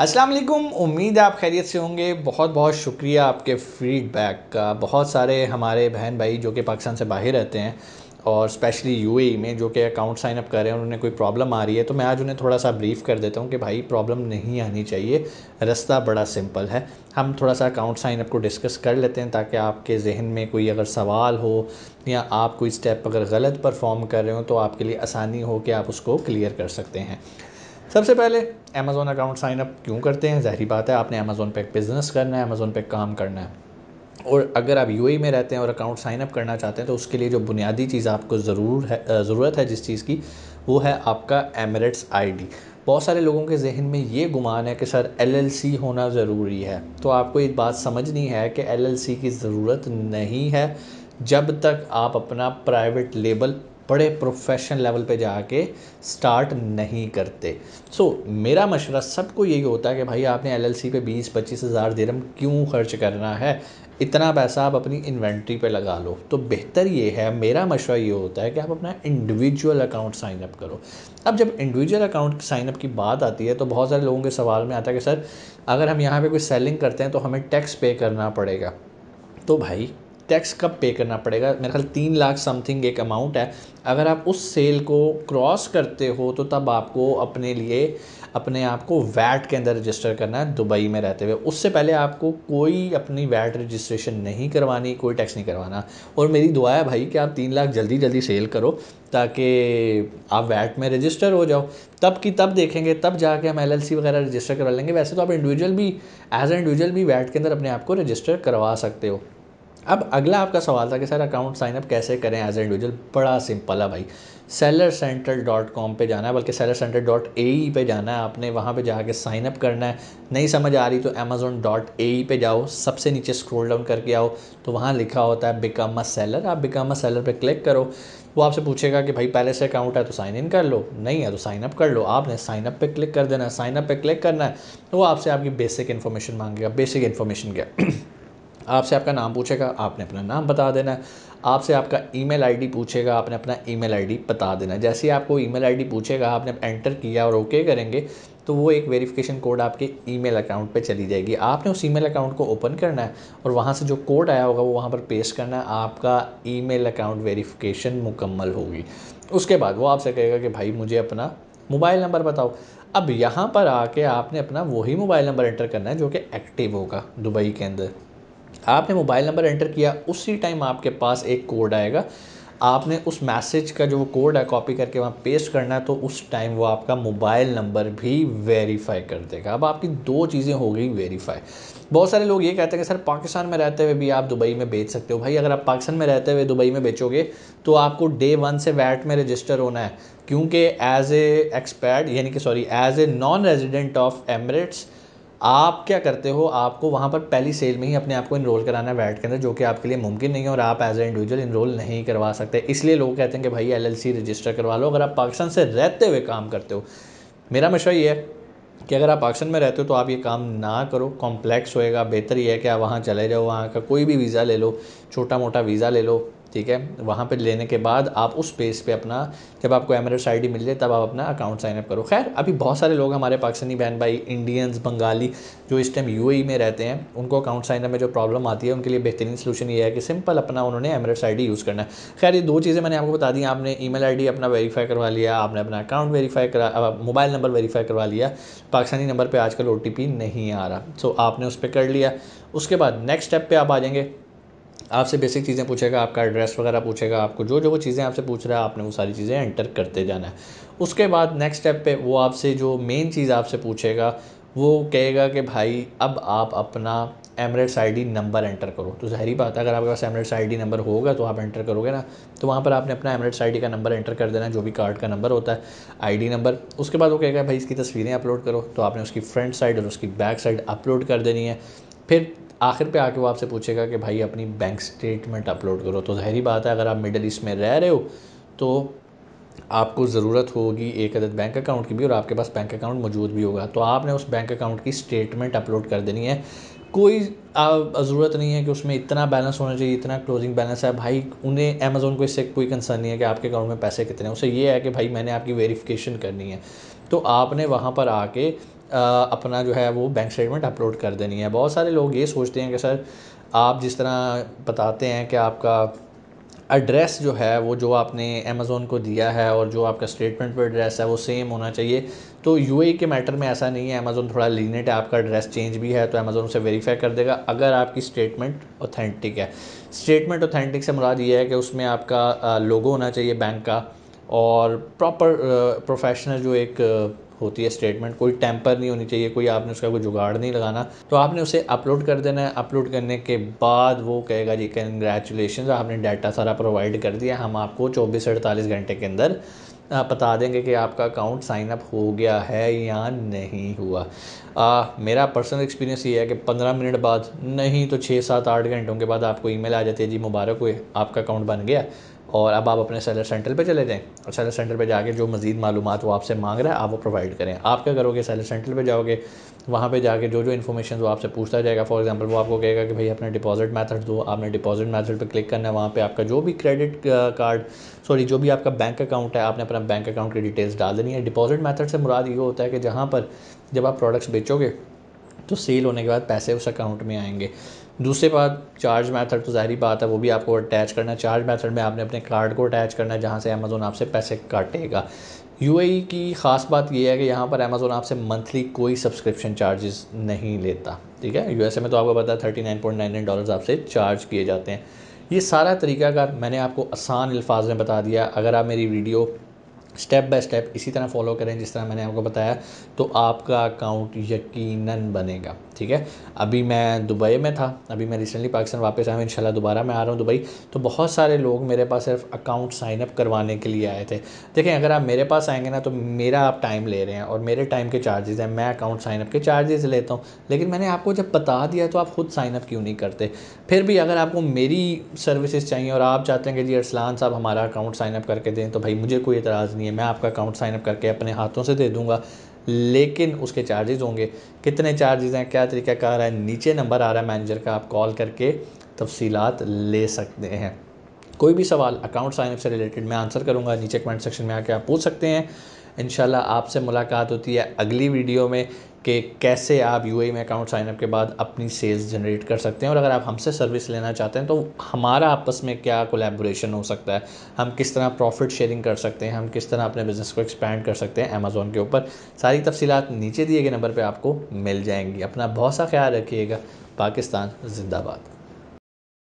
अस्सलाम वालेकुम उम्मीद है आप खैरियत से होंगे बहुत बहुत शुक्रिया आपके फीडबैक का बहुत सारे हमारे बहन भाई जो कि पाकिस्तान से बाहर रहते हैं और स्पेशली यूएई e में जो कि अकाउंट साइन अप कर रहे हैं उन्हें कोई प्रॉब्लम आ रही है तो मैं आज उन्हें थोड़ा सा ब्रीफ कर देता हूँ कि भाई प्रॉब्लम नहीं आनी चाहिए रास्ता बड़ा सिंपल है हम थोड़ा सा अकाउंट साइन अप को डिस्कस कर लेते हैं ताकि आपके जहन में कोई अगर सवाल हो या आप कोई स्टेप अगर गलत परफॉर्म कर रहे हो तो आपके लिए आसानी हो कि आप उसको क्लियर कर सकते हैं सबसे पहले अमेज़ोन अकाउंट साइन अप क्यों करते हैं ज़ाहरी बात है आपने अमेज़ोन पे बिज़नेस करना है अमेज़ोन पे काम करना है और अगर आप यूएई e में रहते हैं और अकाउंट साइन अप करना चाहते हैं तो उसके लिए जो बुनियादी चीज़ आपको ज़रूर है ज़रूरत है जिस चीज़ की वो है आपका एमरेट्स आईडी बहुत सारे लोगों के जहन में ये गुमान है कि सर एलएलसी होना ज़रूरी है तो आपको एक बात समझनी है कि एलएलसी की ज़रूरत नहीं है जब तक आप अपना प्राइवेट लेबल बड़े प्रोफेशनल लेवल पे जाके स्टार्ट नहीं करते सो so, मेरा मशवरा सबको यही होता है कि भाई आपने एलएलसी पे बीस पच्चीस हज़ार देरम क्यों खर्च करना है इतना पैसा आप अपनी इन्वेंट्री पे लगा लो तो बेहतर ये है मेरा मशवरा ये होता है कि आप अपना इंडिविजुअल अकाउंट साइन अप करो अब जब इंडिविजुअल अकाउंट साइन अप की बात आती है तो बहुत सारे लोगों के सवाल में आता है कि सर अगर हम यहाँ पे कोई सेलिंग करते हैं तो हमें टैक्स पे करना पड़ेगा तो भाई टैक्स कब पे करना पड़ेगा मेरे ख्याल तीन लाख समथिंग एक अमाउंट है अगर आप उस सेल को क्रॉस करते हो तो तब आपको अपने लिए अपने आप को वैट के अंदर रजिस्टर करना है दुबई में रहते हुए उससे पहले आपको कोई अपनी वैट रजिस्ट्रेशन नहीं करवानी कोई टैक्स नहीं करवाना और मेरी दुआ है भाई कि आप तीन लाख जल्दी जल्दी सेल करो ताकि आप वैट में रजिस्टर हो जाओ तब की तब देखेंगे तब जाके हम एलएलसी वगैरह रजिस्टर करवा लेंगे वैसे तो आप इंडिविजुअल भी एज ए इंडिविजुअल भी वैट के अंदर अपने आप को रजिस्टर करवा सकते हो अब अगला आपका सवाल था कि सर अकाउंट साइनअप कैसे करें एज ए इंडिविजुअल बड़ा सिंपल है भाई सेलर सेंट्रल डॉट कॉम पर जाना है बल्कि seller central dot A E पर जाना है आपने वहाँ पर जाके साइनअप करना है नहीं समझ आ रही तो अमेज़ोन डॉट ए ई पर जाओ सबसे नीचे स्क्रोल डाउन करके आओ तो वहाँ लिखा होता है बिकम अ सेलर आप बिकम अ सेलर पर क्लिक करो वो आपसे पूछेगा कि भाई पहले से अकाउंट है तो साइन इन कर लो नहीं है तो साइनअप कर लो आपने साइनअप पर क्लिक कर देना है साइनअप पर क्लिक करना है तो वो आपसे आपकी बेसिक इन्फॉर्मेशन मांगेगा बेसिक इन्फॉर्मेशन क्या आपसे आपका नाम पूछेगा आपने अपना नाम बता देना है आपसे आपका ईमेल आईडी पूछेगा आपने अपना ईमेल आईडी बता देना है जैसे ही आपको ईमेल आईडी पूछेगा आपने एंटर किया और ओके करेंगे तो वो एक वेरिफिकेशन कोड आपके ईमेल अकाउंट पे चली जाएगी आपने उस ईमेल अकाउंट को ओपन करना है और वहाँ से जो कोड आया होगा वो वहाँ पर पेश करना है आपका ईमेल अकाउंट वेरिफिकेशन मुकम्मल होगी उसके बाद वो आपसे कहेगा कि भाई मुझे अपना मोबाइल नंबर बताओ अब यहाँ पर आके आपने अपना वही मोबाइल नंबर एंटर करना है जो कि एक्टिव होगा दुबई के अंदर आपने मोबाइल नंबर एंटर किया उसी टाइम आपके पास एक कोड आएगा आपने उस मैसेज का जो वो कोड है कॉपी करके वहाँ पेस्ट करना है तो उस टाइम वो आपका मोबाइल नंबर भी वेरीफाई कर देगा अब आपकी दो चीज़ें हो गई वेरीफाई बहुत सारे लोग ये कहते हैं कि सर पाकिस्तान में रहते हुए भी आप दुबई में बेच सकते हो भाई अगर आप पाकिस्तान में रहते हुए दुबई में बेचोगे तो आपको डे वन से वैट में रजिस्टर होना है क्योंकि एज ए एक्सपैर्ड यानी कि sorry as a non resident of Emirates आप क्या करते हो आपको वहाँ पर पहली सेल में ही अपने आप को इनरोल कराना है वैट के अंदर जो कि आपके लिए मुमकिन नहीं है और आप एज ए इंडिविजुअल इनरोल नहीं करवा सकते इसलिए लोग कहते हैं कि भाई एलएलसी रजिस्टर करवा लो अगर आप पाकिस्तान से रहते हुए काम करते हो मेरा मशा ये है कि अगर आप पाकिस्तान में रहते हो तो आप ये काम ना करो कॉम्प्लेक्स होएगा बेहतर ये है कि आप वहाँ चले जाओ वहाँ का कोई भी वीज़ा ले लो छोटा मोटा वीज़ा ले लो ठीक है वहाँ पर लेने के बाद आप उस पेज पे अपना जब आपको एमरस आई मिल जाए तब आप अपना अकाउंट साइन अप करो खैर अभी बहुत सारे लोग हमारे पाकिस्तानी बहन भाई इंडियंस बंगाली जो इस टाइम यू e में रहते हैं उनको अकाउंट साइन अप में जो प्रॉब्लम आती है उनके लिए बेहतरीन सोल्यूशन ये है कि सिंपल अपना उन्होंने एमरस आई यूज़ करना है खैर ये दो चीज़ें मैंने आपको बता दी आपने ई मेल अपना वेरीफाई करवा लिया आपने अपना अकाउंट वेरीफाई करा मोबाइल नंबर वेरीफाई करवा लिया पाकिस्तानी नंबर पर आजकल ओ नहीं आ रहा सो आपने उस पर कर लिया उसके बाद नेक्स्ट स्टेप पर आप आ जाएंगे आपसे बेसिक चीज़ें पूछेगा आपका एड्रेस वगैरह पूछेगा आपको जो जो वो चीज़ें आपसे पूछ रहा है आपने वो सारी चीज़ें एंटर करते जाना है उसके बाद नेक्स्ट स्टेप पे वो आपसे जो मेन चीज़ आपसे पूछेगा वो कहेगा कि भाई अब आप अपना एमरेट्स आईडी नंबर एंटर करो तो जहरी बात है अगर आपके पास एमरेट्स आईडी नंबर होगा तो आप एंटर करोगे ना तो वहाँ पर आपने अपना एमरेट्स आईडी का नंबर एंटर कर देना जो भी कार्ड का नंबर होता है आईडी नंबर उसके बाद वो कहेगा भाई इसकी तस्वीरें अपलोड करो तो आपने उसकी फ्रंट साइड और उसकी बैक साइड अपलोड कर देनी है फिर आखिर पे आके वो आपसे पूछेगा कि भाई अपनी बैंक स्टेटमेंट अपलोड करो तो जहरी बात है अगर आप मिडल ईस्ट में रह रहे हो तो आपको ज़रूरत होगी एक अदद बैंक अकाउंट की भी और आपके पास बैंक अकाउंट मौजूद भी होगा तो आपने उस बैंक अकाउंट की स्टेटमेंट अपलोड कर देनी है कोई ज़रूरत नहीं है कि उसमें इतना बैलेंस होना चाहिए इतना क्लोजिंग बैलेंस है भाई उन्हें अमेज़ोन को इससे कोई कंसर्न नहीं है कि आपके अकाउंट में पैसे कितने हैं उसे ये है कि भाई मैंने आपकी वेरिफिकेशन करनी है तो आपने वहाँ पर आके अपना जो है वो बैंक स्टेटमेंट अपलोड कर देनी है बहुत सारे लोग ये सोचते हैं कि सर आप जिस तरह बताते हैं कि आपका एड्रेस जो है वो जो आपने अमेज़ोन को दिया है और जो आपका स्टेटमेंट पर एड्रेस है वो सेम होना चाहिए तो यू के मैटर में ऐसा नहीं है अमेज़ोन थोड़ा लीनेट है आपका एड्रेस चेंज भी है तो अमेज़ोन उसे वेरीफाई कर देगा अगर आपकी स्टेटमेंट ऑथेंटिक है स्टेटमेंट ऑथेंटिक से मुराद ये है कि उसमें आपका लोगो होना चाहिए बैंक का और प्रॉपर प्रोफेशनल जो एक होती है स्टेटमेंट कोई टैंपर नहीं होनी चाहिए कोई आपने उसका कोई जुगाड़ नहीं लगाना तो आपने उसे अपलोड कर देना है अपलोड करने के बाद वो कहेगा जी कंग्रेचुलेशन आपने डाटा सारा प्रोवाइड कर दिया हम आपको चौबीस अड़तालीस घंटे के अंदर बता देंगे कि आपका अकाउंट साइन अप हो गया है या नहीं हुआ आ, मेरा पर्सनल एक्सपीरियंस ये है कि पंद्रह मिनट बाद नहीं तो छः सात आठ घंटों के बाद आपको ईमेल आ जाती है जी मुबारक हुए आपका अकाउंट बन गया और अब आप अपने सेलर सेंटर पे चले जाएँ और सेलर सेंटर पे जाके जो मज़ीद मालूम वो आपसे मांग रहा है आप वो प्रोवाइड करें आप क्या करोगे सेलर सेंटर पे जाओगे वहाँ पे जाके जो जो इन्फॉर्मेशन वो आपसे पूछता जाएगा फॉर एग्जांपल वो आपको कहेगा कि भाई अपना डिपॉजिट मेथड दो आपने डिपॉजिट मैथड पर क्लिक करना है वहाँ पर आपका जो भी क्रेडिट कार्ड सॉरी जो भी आपका बैंक अकाउंट है आपने अपना बैंक अकाउंट की डिटेल्स डाल देनी है डिपॉजिट मैथड से मुराद ये होता है कि जहाँ पर जब आप प्रोडक्ट्स बेचोगे तो सेल होने के बाद पैसे उस अकाउंट में आएंगे दूसरे बात चार्ज मेथड तो ज़ाहरी बात है वो भी आपको अटैच करना है चार्ज मेथड में आपने अपने कार्ड को अटैच करना है जहाँ से अमेज़ोन आपसे पैसे काटेगा यूएई e की ख़ास बात यह है कि यहाँ पर अमेज़ोन आपसे मंथली कोई सब्सक्रिप्शन चार्जेस नहीं लेता ठीक है यूएसए में तो आपको पता है thirty nine point nine nine dollar आपसे चार्ज किए जाते हैं ये सारा तरीकाकार मैंने आपको आसान अल्फाज में बता दिया अगर आप मेरी वीडियो स्टेप बाय स्टेप इसी तरह फॉलो करें जिस तरह मैंने आपको बताया तो आपका अकाउंट यकीनन बनेगा ठीक है अभी मैं दुबई में था अभी मैं रिसेंटली पाकिस्तान वापस आया हूँ इन दोबारा मैं आ रहा हूँ दुबई तो बहुत सारे लोग मेरे पास सिर्फ अकाउंट साइन अप करवाने के लिए आए थे देखें अगर आप मेरे पास आएंगे ना तो मेरा आप टाइम ले रहे हैं और मेरे टाइम के चार्जेज़ हैं मैं अकाउंट साइन अप के चार्जेस लेता हूँ लेकिन मैंने आपको जब बता दिया तो आप ख़ुद साइनअप क्यों नहीं करते फिर भी अगर आपको मेरी सर्विसेज चाहिए और आप चाहते हैं कि जी अरसलान साहब हमारा अकाउंट साइनअप करके दें तो भाई मुझे कोई एतराज़ नहीं है मैं आपका अकाउंट साइनअप करके अपने हाथों से दे दूँगा लेकिन उसके चार्जेज़ होंगे कितने चार्जेज़ हैं क्या तरीका कार है नीचे नंबर आ रहा है मैनेजर का आप कॉल करके तफसीलात ले सकते हैं कोई भी सवाल अकाउंट साइनअप से रिलेटेड मैं आंसर करूंगा नीचे कमेंट सेक्शन में आके आप पूछ सकते हैं इन आपसे मुलाकात होती है अगली वीडियो में कि कैसे आप यू e में अकाउंट साइनअप के बाद अपनी सेल्स जनरेट कर सकते हैं और अगर आप हमसे सर्विस लेना चाहते हैं तो हमारा आपस में क्या कोलेबोरेशन हो सकता है हम किस तरह प्रॉफिट शेयरिंग कर सकते हैं हम किस तरह अपने बिज़नेस को एक्सपैंड कर सकते हैं अमेज़ोन के ऊपर सारी तफसीत नीचे दिए गए नंबर पर आपको मिल जाएंगी अपना बहुत सा ख्याल रखिएगा पाकिस्तान जिंदाबाद